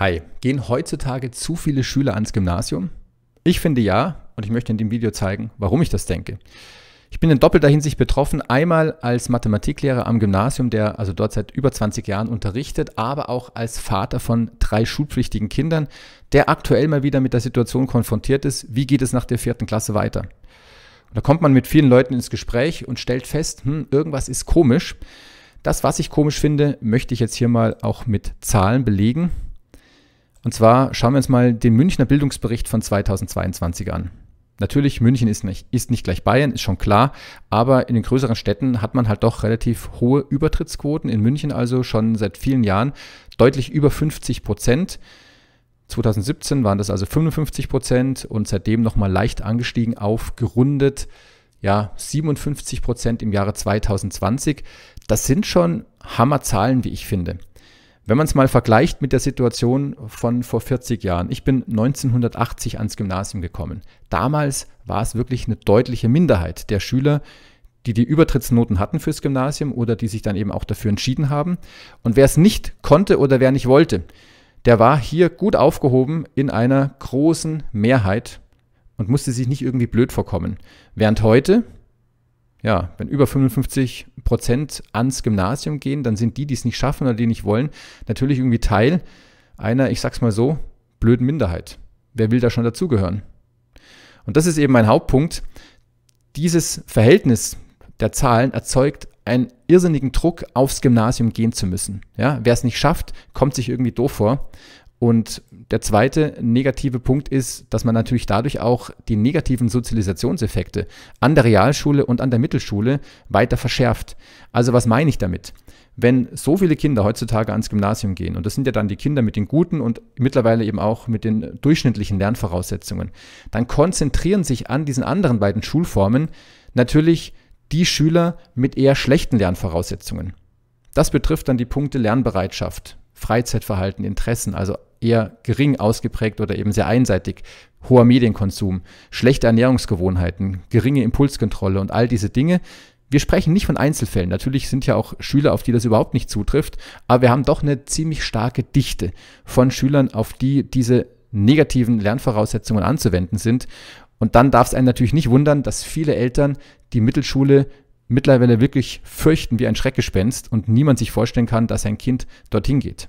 Hi, gehen heutzutage zu viele Schüler ans Gymnasium? Ich finde ja und ich möchte in dem Video zeigen, warum ich das denke. Ich bin in doppelter Hinsicht betroffen. Einmal als Mathematiklehrer am Gymnasium, der also dort seit über 20 Jahren unterrichtet, aber auch als Vater von drei schulpflichtigen Kindern, der aktuell mal wieder mit der Situation konfrontiert ist, wie geht es nach der vierten Klasse weiter. Und da kommt man mit vielen Leuten ins Gespräch und stellt fest, hm, irgendwas ist komisch. Das, was ich komisch finde, möchte ich jetzt hier mal auch mit Zahlen belegen. Und zwar schauen wir uns mal den Münchner Bildungsbericht von 2022 an. Natürlich, München ist nicht, ist nicht gleich Bayern, ist schon klar, aber in den größeren Städten hat man halt doch relativ hohe Übertrittsquoten. In München also schon seit vielen Jahren deutlich über 50 Prozent. 2017 waren das also 55 Prozent und seitdem nochmal leicht angestiegen auf gerundet, ja, 57 Prozent im Jahre 2020. Das sind schon Hammerzahlen, wie ich finde. Wenn man es mal vergleicht mit der Situation von vor 40 Jahren, ich bin 1980 ans Gymnasium gekommen. Damals war es wirklich eine deutliche Minderheit der Schüler, die die Übertrittsnoten hatten fürs Gymnasium oder die sich dann eben auch dafür entschieden haben. Und wer es nicht konnte oder wer nicht wollte, der war hier gut aufgehoben in einer großen Mehrheit und musste sich nicht irgendwie blöd vorkommen. Während heute, ja, wenn über 55 Prozent ans Gymnasium gehen, dann sind die, die es nicht schaffen oder die nicht wollen, natürlich irgendwie Teil einer, ich sag's mal so, blöden Minderheit. Wer will da schon dazugehören? Und das ist eben mein Hauptpunkt. Dieses Verhältnis der Zahlen erzeugt einen irrsinnigen Druck, aufs Gymnasium gehen zu müssen. Ja, wer es nicht schafft, kommt sich irgendwie doof vor. Und der zweite negative Punkt ist, dass man natürlich dadurch auch die negativen Sozialisationseffekte an der Realschule und an der Mittelschule weiter verschärft. Also was meine ich damit? Wenn so viele Kinder heutzutage ans Gymnasium gehen, und das sind ja dann die Kinder mit den guten und mittlerweile eben auch mit den durchschnittlichen Lernvoraussetzungen, dann konzentrieren sich an diesen anderen beiden Schulformen natürlich die Schüler mit eher schlechten Lernvoraussetzungen. Das betrifft dann die Punkte Lernbereitschaft, Freizeitverhalten, Interessen, also eher gering ausgeprägt oder eben sehr einseitig. Hoher Medienkonsum, schlechte Ernährungsgewohnheiten, geringe Impulskontrolle und all diese Dinge. Wir sprechen nicht von Einzelfällen. Natürlich sind ja auch Schüler, auf die das überhaupt nicht zutrifft, aber wir haben doch eine ziemlich starke Dichte von Schülern, auf die diese negativen Lernvoraussetzungen anzuwenden sind. Und dann darf es einen natürlich nicht wundern, dass viele Eltern die Mittelschule mittlerweile wirklich fürchten wie ein Schreckgespenst und niemand sich vorstellen kann, dass ein Kind dorthin geht.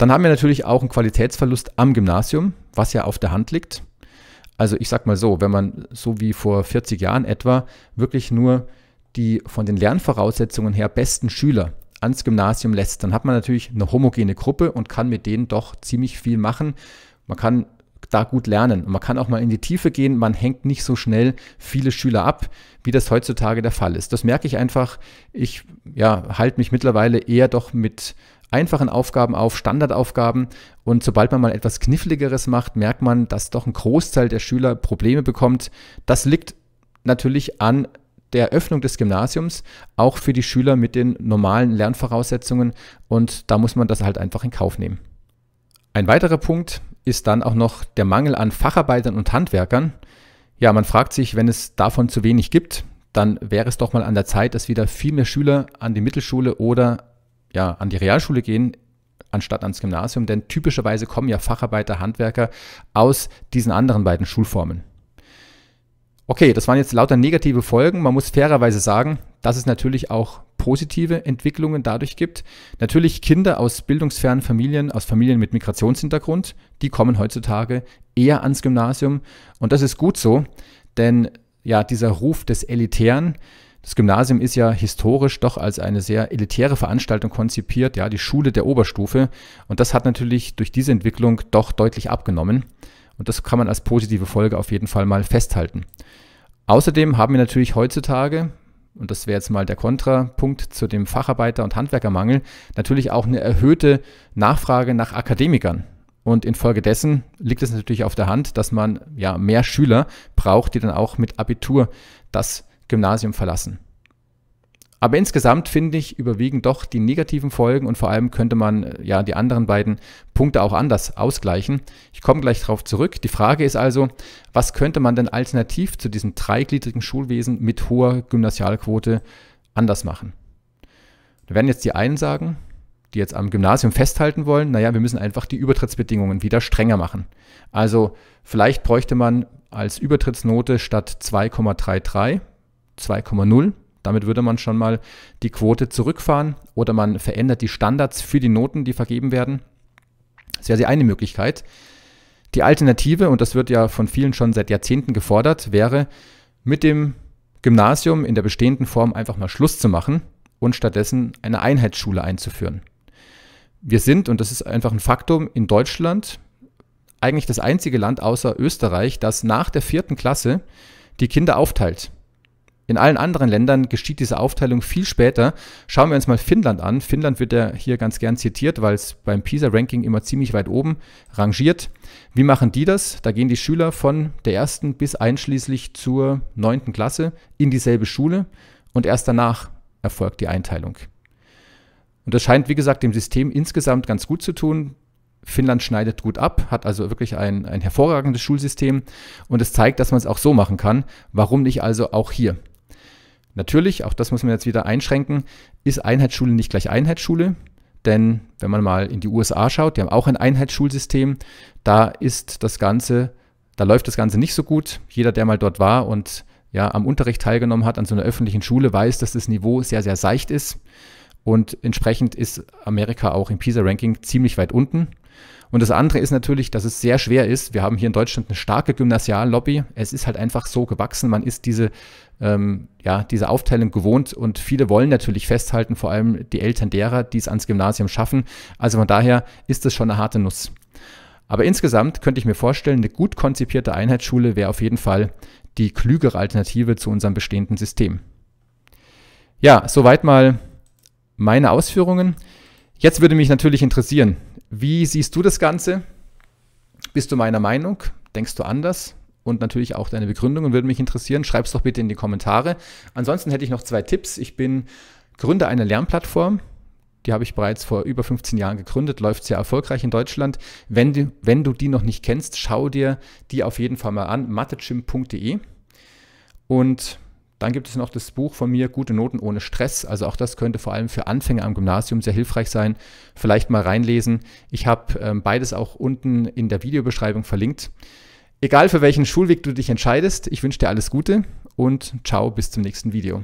Dann haben wir natürlich auch einen Qualitätsverlust am Gymnasium, was ja auf der Hand liegt. Also ich sag mal so, wenn man so wie vor 40 Jahren etwa wirklich nur die von den Lernvoraussetzungen her besten Schüler ans Gymnasium lässt, dann hat man natürlich eine homogene Gruppe und kann mit denen doch ziemlich viel machen. Man kann da gut lernen. Und man kann auch mal in die Tiefe gehen, man hängt nicht so schnell viele Schüler ab, wie das heutzutage der Fall ist. Das merke ich einfach. Ich ja, halte mich mittlerweile eher doch mit einfachen Aufgaben auf, Standardaufgaben. Und sobald man mal etwas Kniffligeres macht, merkt man, dass doch ein Großteil der Schüler Probleme bekommt. Das liegt natürlich an der Eröffnung des Gymnasiums, auch für die Schüler mit den normalen Lernvoraussetzungen. Und da muss man das halt einfach in Kauf nehmen. Ein weiterer Punkt, ist dann auch noch der Mangel an Facharbeitern und Handwerkern. Ja, man fragt sich, wenn es davon zu wenig gibt, dann wäre es doch mal an der Zeit, dass wieder viel mehr Schüler an die Mittelschule oder ja, an die Realschule gehen, anstatt ans Gymnasium, denn typischerweise kommen ja Facharbeiter, Handwerker aus diesen anderen beiden Schulformen. Okay, das waren jetzt lauter negative Folgen. Man muss fairerweise sagen, dass es natürlich auch positive Entwicklungen dadurch gibt. Natürlich Kinder aus bildungsfernen Familien, aus Familien mit Migrationshintergrund, die kommen heutzutage eher ans Gymnasium. Und das ist gut so, denn ja, dieser Ruf des Elitären, das Gymnasium ist ja historisch doch als eine sehr elitäre Veranstaltung konzipiert, ja, die Schule der Oberstufe. Und das hat natürlich durch diese Entwicklung doch deutlich abgenommen. Und das kann man als positive Folge auf jeden Fall mal festhalten. Außerdem haben wir natürlich heutzutage und das wäre jetzt mal der Kontrapunkt zu dem Facharbeiter- und Handwerkermangel, natürlich auch eine erhöhte Nachfrage nach Akademikern. Und infolgedessen liegt es natürlich auf der Hand, dass man ja mehr Schüler braucht, die dann auch mit Abitur das Gymnasium verlassen. Aber insgesamt finde ich überwiegen doch die negativen Folgen und vor allem könnte man äh, ja die anderen beiden Punkte auch anders ausgleichen. Ich komme gleich darauf zurück. Die Frage ist also, was könnte man denn alternativ zu diesem dreigliedrigen Schulwesen mit hoher Gymnasialquote anders machen? Da werden jetzt die einen sagen, die jetzt am Gymnasium festhalten wollen, naja, wir müssen einfach die Übertrittsbedingungen wieder strenger machen. Also vielleicht bräuchte man als Übertrittsnote statt 2,33 2,0 damit würde man schon mal die Quote zurückfahren oder man verändert die Standards für die Noten, die vergeben werden. Das wäre die eine Möglichkeit. Die Alternative, und das wird ja von vielen schon seit Jahrzehnten gefordert, wäre, mit dem Gymnasium in der bestehenden Form einfach mal Schluss zu machen und stattdessen eine Einheitsschule einzuführen. Wir sind, und das ist einfach ein Faktum, in Deutschland eigentlich das einzige Land außer Österreich, das nach der vierten Klasse die Kinder aufteilt. In allen anderen Ländern geschieht diese Aufteilung viel später. Schauen wir uns mal Finnland an. Finnland wird ja hier ganz gern zitiert, weil es beim PISA-Ranking immer ziemlich weit oben rangiert. Wie machen die das? Da gehen die Schüler von der ersten bis einschließlich zur neunten Klasse in dieselbe Schule und erst danach erfolgt die Einteilung. Und das scheint, wie gesagt, dem System insgesamt ganz gut zu tun. Finnland schneidet gut ab, hat also wirklich ein, ein hervorragendes Schulsystem und es zeigt, dass man es auch so machen kann. Warum nicht also auch hier? Natürlich, auch das muss man jetzt wieder einschränken, ist Einheitsschule nicht gleich Einheitsschule. Denn wenn man mal in die USA schaut, die haben auch ein Einheitsschulsystem, da ist das Ganze, da läuft das Ganze nicht so gut. Jeder, der mal dort war und ja, am Unterricht teilgenommen hat an so einer öffentlichen Schule, weiß, dass das Niveau sehr, sehr seicht ist. Und entsprechend ist Amerika auch im PISA-Ranking ziemlich weit unten. Und das andere ist natürlich, dass es sehr schwer ist. Wir haben hier in Deutschland eine starke Gymnasiallobby. Es ist halt einfach so gewachsen. Man ist diese ähm, ja, diese Aufteilung gewohnt und viele wollen natürlich festhalten, vor allem die Eltern derer, die es ans Gymnasium schaffen. Also von daher ist es schon eine harte Nuss. Aber insgesamt könnte ich mir vorstellen, eine gut konzipierte Einheitsschule wäre auf jeden Fall die klügere Alternative zu unserem bestehenden System. Ja, soweit mal meine Ausführungen. Jetzt würde mich natürlich interessieren, wie siehst du das Ganze? Bist du meiner Meinung? Denkst du anders? und natürlich auch deine Begründungen würden mich interessieren. Schreib es doch bitte in die Kommentare. Ansonsten hätte ich noch zwei Tipps. Ich bin Gründer einer Lernplattform. Die habe ich bereits vor über 15 Jahren gegründet, läuft sehr erfolgreich in Deutschland. Wenn du, wenn du die noch nicht kennst, schau dir die auf jeden Fall mal an, mathechimp.de. Und dann gibt es noch das Buch von mir, Gute Noten ohne Stress. Also auch das könnte vor allem für Anfänger am Gymnasium sehr hilfreich sein. Vielleicht mal reinlesen. Ich habe ähm, beides auch unten in der Videobeschreibung verlinkt. Egal für welchen Schulweg du dich entscheidest, ich wünsche dir alles Gute und ciao, bis zum nächsten Video.